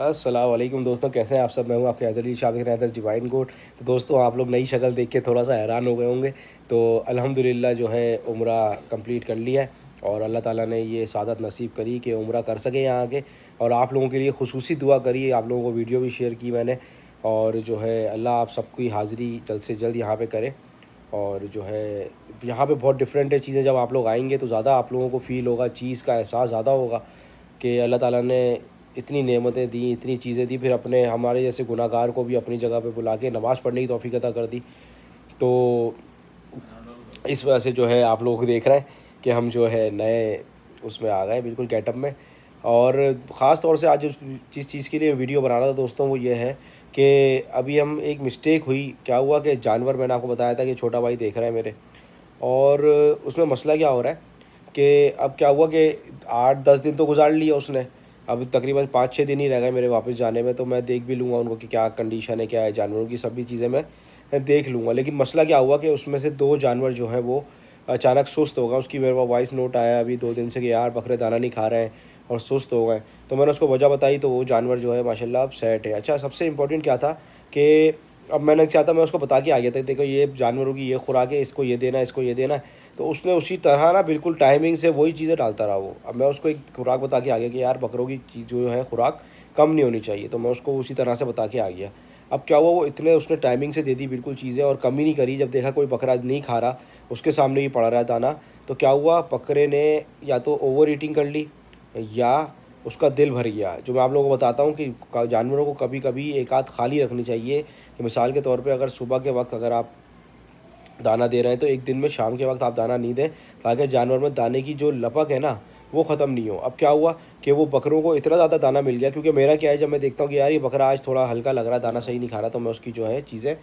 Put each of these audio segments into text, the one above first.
असलम दोस्तों कैसे हैं आप सब मैं हूँ आपके हैदर शाबिक हैदर डिवाइन कोट तो दोस्तों आप लोग नई शक्ल देख के थोड़ा सा हैरान हो गए होंगे तो अल्हम्दुलिल्लाह जो है उम्र कंप्लीट कर लिया है और अल्लाह ताला ने ये सादत नसीब करी कि उम्र कर सकें यहाँ आके और आप लोगों के लिए खसूस दुआ करी आप लोगों को वीडियो भी शेयर की मैंने और जो है अल्लाह आप सबकी हाज़िरी जल्द से जल्द यहाँ पर करें और जो है यहाँ पर बहुत डिफरेंट है चीज़ें जब आप लोग आएँगे तो ज़्यादा आप लोगों को फ़ील होगा चीज़ का एहसास ज़्यादा होगा कि अल्लाह ताला ने इतनी नेमतें दी इतनी चीज़ें दी फिर अपने हमारे जैसे गुनागार को भी अपनी जगह पे बुला के नमाज़ पढ़ने की तोफ़ी अदा कर दी तो इस वजह से जो है आप लोग देख रहे हैं कि हम जो है नए उसमें आ गए बिल्कुल गेटअप में और ख़ास तौर से आज जिस चीज़ के लिए वीडियो बना रहा था दोस्तों वो ये है कि अभी हम एक मिस्टेक हुई क्या हुआ कि जानवर मैंने आपको बताया था कि छोटा भाई देख रहा है मेरे और उसमें मसला क्या हो रहा है कि अब क्या हुआ कि आठ दस दिन तो गुजार लिया उसने अब तकरीबन पाँच छः दिन ही रह गए मेरे वापस जाने में तो मैं देख भी लूँगा उनको कि क्या कंडीशन है क्या है जानवरों की सभी चीज़ें मैं देख लूँगा लेकिन मसला क्या हुआ कि उसमें से दो जानवर जो हैं वो अचानक सुस्त होगा उसकी मेरे पास वॉइस नोट आया अभी दो दिन से कि यार बकरे दाना नहीं खा रहे हैं और सुस्त हो गए तो मैंने उसको वजह बताई तो वो जानवर जो है माशाल्लाह अब सेट है अच्छा सबसे इम्पोर्टेंट क्या था कि अब मैंने क्या था मैं उसको बता के आ गया था देखो ये जानवरों की ये खुराक है इसको ये देना इसको ये देना तो उसने उसी तरह ना बिल्कुल टाइमिंग से वही चीज़ें डालता रहा वो अब मैं उसको एक खुराक बता के आ गया कि यार बकरों की चीज़ जो है खुराक कम नहीं होनी चाहिए तो मैं उसको उसी तरह से बता के आ गया अब क्या हुआ वो इतने उसने टाइमिंग से दे दी बिल्कुल चीज़ें और कमी नहीं करी जब देखा कोई बकरा नहीं खा रहा उसके सामने ही पड़ा रहा दाना तो क्या हुआ बकरे ने या तो ओवर ईटिंग कर ली या उसका दिल भर गया जो मैं आप लोगों को बताता हूँ कि जानवरों को कभी कभी एक आध खाली रखनी चाहिए कि मिसाल के तौर पे अगर सुबह के वक्त अगर आप दाना दे रहे हैं तो एक दिन में शाम के वक्त आप दाना नहीं दें ताकि जानवर में दाने की जो लपक है ना वो ख़त्म नहीं हो अब क्या हुआ कि वो बकरों को इतना ज़्यादा दाना मिल गया क्योंकि मेरा क्या है जब मैं देखता हूँ कि यार ये बकरा आज थोड़ा हल्का लग रहा है दाना सही नहीं खा रहा तो मैं उसकी जो है चीज़ें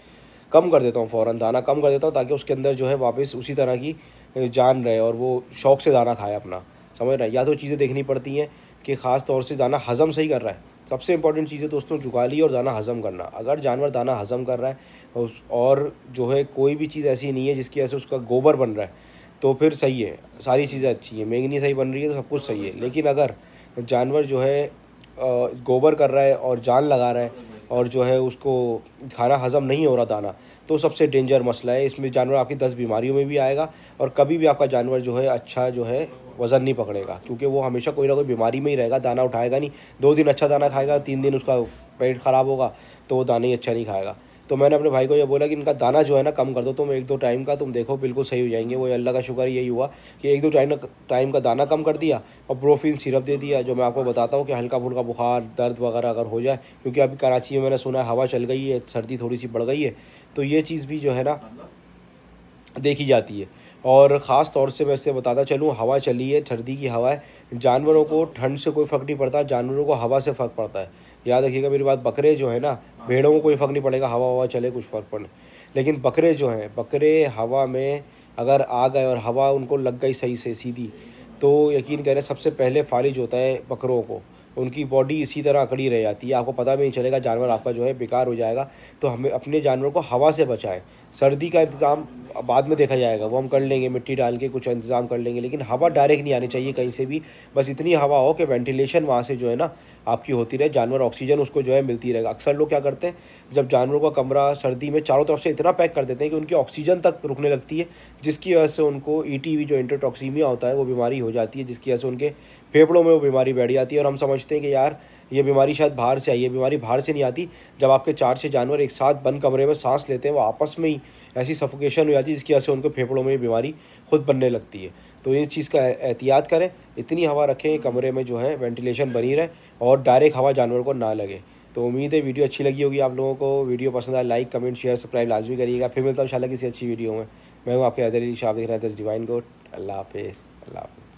कम कर देता हूँ फ़ौरन दाना कम कर देता हूँ ताकि उसके अंदर जो है वापस उसी तरह की जान रहे और वो शौक़ से दाना खाए अपना समझ रहे या तो चीज़ें देखनी पड़ती हैं कि ख़ास तौर से दाना हज़म सही कर रहा है सबसे इंपॉर्टेंट चीज़ है दोस्तों जुगाली और दाना हज़म करना अगर जानवर दाना हज़म कर रहा है और जो है कोई भी चीज़ ऐसी नहीं है जिसकी वजह से उसका गोबर बन रहा है तो फिर सही है सारी चीज़ें अच्छी हैं मैंगनी सही बन रही है तो सब कुछ सही है लेकिन अगर जानवर जो है गोबर कर रहा है और जान लगा रहा है और जो है उसको खाना हज़म नहीं हो रहा दाना तो सबसे डेंजर मसला है इसमें जानवर आपकी दस बीमारियों में भी आएगा और कभी भी आपका जानवर जो है अच्छा जो है वज़न नहीं पकड़ेगा क्योंकि वो हमेशा कोई ना कोई बीमारी में ही रहेगा दाना उठाएगा नहीं दो दिन अच्छा दाना खाएगा तीन दिन उसका पेट ख़राब होगा तो वो दाना ही अच्छा नहीं खाएगा तो मैंने अपने भाई को ये बोला कि इनका दाना जो है ना कम कर दो तुम एक दो टाइम का तुम देखो बिल्कुल सही हो जाएंगे वो अल्लाह का शुक्र यही हुआ कि एक दो टाइम टाइम का दाना कम कर दिया और प्रोफिन सिरप दे दिया जो मैं आपको बताता हूँ कि हल्का फुल्का बुखार दर्द वगैरह अगर हो जाए क्योंकि अभी कराची में मैंने सुना है हवा चल गई है सर्दी थोड़ी सी बढ़ गई है तो ये चीज़ भी जो है ना देखी जाती है और ख़ास तौर से वैसे बताता चलूँ हवा चली है ठर्दी की हवा है जानवरों को ठंड से कोई फ़र्क नहीं पड़ता जानवरों को हवा से फ़र्क पड़ता है याद रखिएगा मेरी बात बकरे जो है ना भेड़ों को कोई फ़र्क नहीं पड़ेगा हवा हवा चले कुछ फ़र्क पड़े लेकिन बकरे जो हैं बकरे हवा में अगर आ गए और हवा उनको लग गई सही से सीधी तो यकीन करें सबसे पहले फारिज होता है बकरों को उनकी बॉडी इसी तरह अकड़ी रह जाती है आपको पता भी नहीं चलेगा जानवर आपका जो है बेकार हो जाएगा तो हमें अपने जानवरों को हवा से बचाएं सर्दी का इंतज़ाम बाद में देखा जाएगा वो हम कर लेंगे मिट्टी डाल के कुछ इंतज़ाम कर लेंगे लेकिन हवा डायरेक्ट नहीं आनी चाहिए कहीं से भी बस इतनी हवा हो कि वेंटिलेशन वहाँ से जो है ना आपकी होती रहे जानवर ऑक्सीजन उसको जो है मिलती रहेगा अक्सर लोग क्या करते हैं जब जानवरों का कमरा सर्दी में चारों तरफ से इतना पैक कर देते हैं कि उनकी ऑक्सीजन तक रुकने लगती है जिसकी वजह से उनको ई e जो इंटरटॉक्सीमिया होता है वो बीमारी हो जाती है जिसकी वजह से उनके फेफड़ों में वो बीमारी बैठ जाती है और हम समझते हैं कि यार ये बीमारी शायद बाहर से आई है बीमारी बाहर से नहीं आती जब आपके चार छः जानवर एक साथ बंद कमरे में सांस लेते हैं वो आपस में ही ऐसी सफोकेशन हो जाती है जिसकी वजह से उनको फेफड़ों में बीमारी खुद बनने लगती है तो इस चीज़ का एहतियात करें इतनी हवा रखें कमरे में जो है वेंटिलेशन बनी रहे और डायरेक्ट हवा जानवर को ना लगे तो उम्मीद है वीडियो अच्छी लगी होगी आप लोगों को वीडियो पसंद आए लाइक कमेंट शेयर सब्सक्राइब लाजमी करिएगा फिर मिलता हूँ शाला किसी अच्छी वीडियो में मैं हूँ आपके अदर शाह देख रहा दस डिवाइन को अल्लाह हाफिज़ अल्लाह हाफ़